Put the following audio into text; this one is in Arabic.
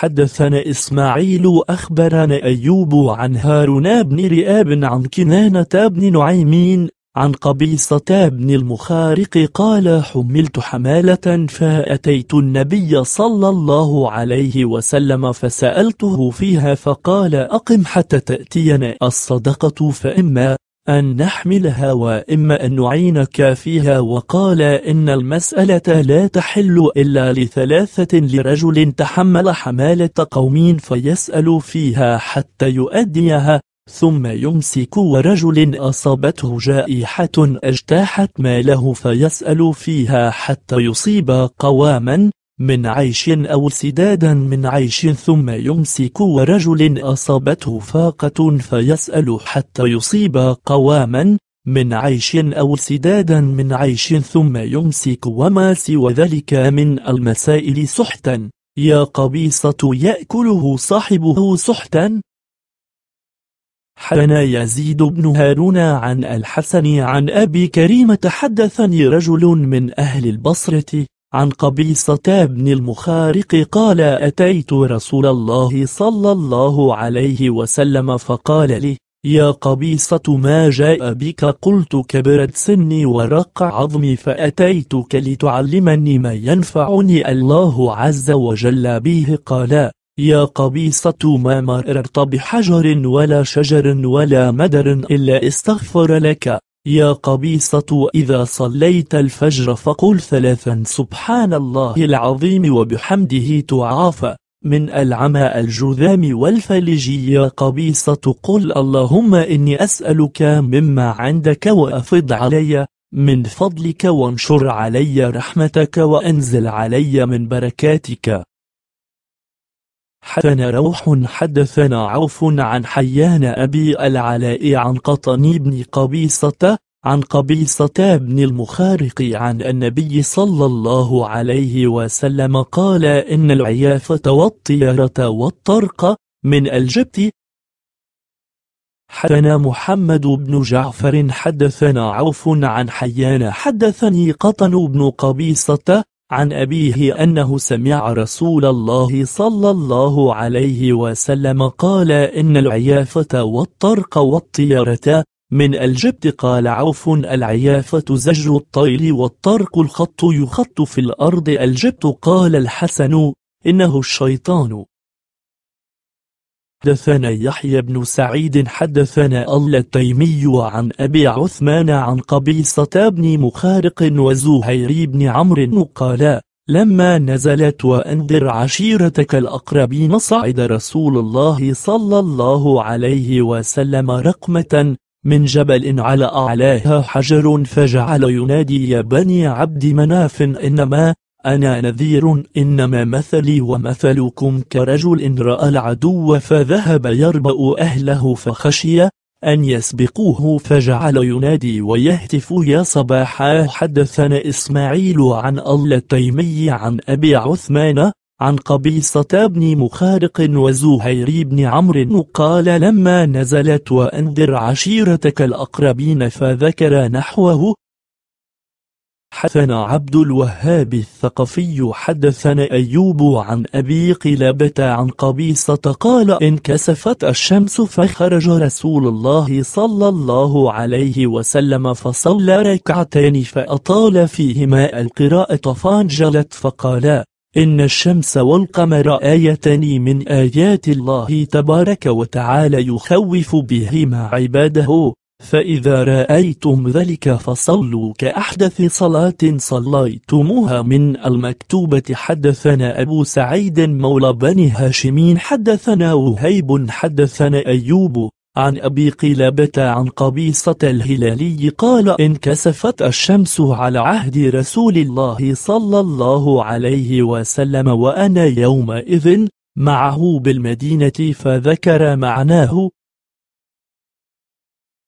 حدثنا إسماعيل أخبرنا أيوب عن هارون بن رئاب عن كنانة بن نعيمين عن قبيصة بن المخارق قال حملت حمالة فأتيت النبي صلى الله عليه وسلم فسألته فيها فقال أقم حتى تأتينا الصدقة فإما أن نحملها وإما أن نعينك فيها وقال إن المسألة لا تحل إلا لثلاثة لرجل تحمل حمالة قوم فيسأل فيها حتى يؤديها ثم يمسك ورجل أصابته جائحة اجتاحت ماله فيسأل فيها حتى يصيب قواما من عيش أو سدادا من عيش ثم يمسك ورجل أصابته فاقة فيسأل حتى يصيب قواما من عيش أو سدادا من عيش ثم يمسك وما سوى ذلك من المسائل سحتا يا قبيصة يأكله صاحبه سحتا حنا يزيد بن هارون عن الحسن عن أبي كريم تحدثني رجل من أهل البصرة عن قبيصة بن المخارق قال أتيت رسول الله صلى الله عليه وسلم فقال لي يا قبيصة ما جاء بك قلت كبرت سني ورق عظمي فأتيتك لتعلمني ما ينفعني الله عز وجل به قال يا قبيصة ما مررت بحجر ولا شجر ولا مدر إلا استغفر لك يا قبيصة إذا صليت الفجر فقل ثلاثا سبحان الله العظيم وبحمده تعافى من العمى الجذام والفلج يا قبيصة قل اللهم إني أسألك مما عندك وأفض علي من فضلك وانشر علي رحمتك وأنزل علي من بركاتك حدثنا روح حدثنا عوف عن حيان أبي العلاء عن قطن بن قبيصة عن قبيصة بن المخارق عن النبي صلى الله عليه وسلم قال إن العيافة والطيرة والطرق من الجبت حدثنا محمد بن جعفر حدثنا عوف عن حيان حدثني قطن بن قبيصة عن أبيه أنه سمع رسول الله صلى الله عليه وسلم قال إن العيافة والطرق والطيرة من الجبت قال عوف العيافة زجر الطير والطرق الخط يخط في الأرض الجبت قال الحسن إنه الشيطان حدثنا يحيى بن سعيد حدثنا التيمي عن أبي عثمان عن قبيصة بن مخارق وزهير بن عمرو قالا لما نزلت وأنذر عشيرتك الأقربين صعد رسول الله صلى الله عليه وسلم رقمة من جبل على أعلاها حجر فجعل ينادي يا بني عبد مناف إنما أنا نذير إنما مثلي ومثلكم كرجل رأى العدو فذهب يربأ أهله فخشي أن يسبقوه فجعل ينادي ويهتف يا صباحا حدثنا إسماعيل عن التيمي عن أبي عثمان عن قبيصة بن مخارق وزهير بن عمرو قال لما نزلت وأنذر عشيرتك الأقربين فذكر نحوه حدثنا عبد الوهاب الثقفي حدثنا أيوب عن أبي قلابة عن قبيصة قال انكسفت الشمس فخرج رسول الله صلى الله عليه وسلم فصلى ركعتين فأطال فيهما القراءة فانجلت فقالا إن الشمس والقمر آيتان من آيات الله تبارك وتعالى يخوف بهما عباده فإذا رأيتم ذلك فصلوا كأحدث صلاة صليتموها من المكتوبة حدثنا أبو سعيد مولى بني هاشمين حدثنا وهيب حدثنا أيوب عن أبي قلابة عن قبيصة الهلالي قال انكسفت الشمس على عهد رسول الله صلى الله عليه وسلم وأنا يومئذ معه بالمدينة فذكر معناه